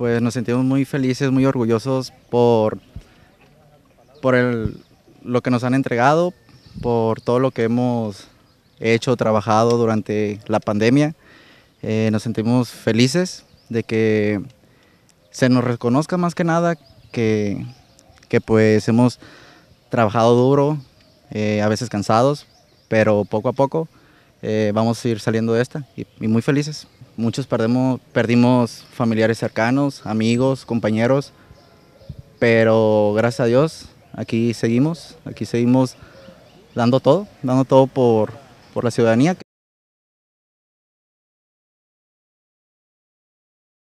pues nos sentimos muy felices, muy orgullosos por, por el, lo que nos han entregado, por todo lo que hemos hecho, trabajado durante la pandemia. Eh, nos sentimos felices de que se nos reconozca más que nada que, pues hemos trabajado duro, eh, a veces cansados, pero poco a poco eh, vamos a ir saliendo de esta y muy felices muchos perdemos, perdimos familiares cercanos, amigos, compañeros, pero gracias a Dios aquí seguimos, aquí seguimos dando todo, dando todo por, por la ciudadanía.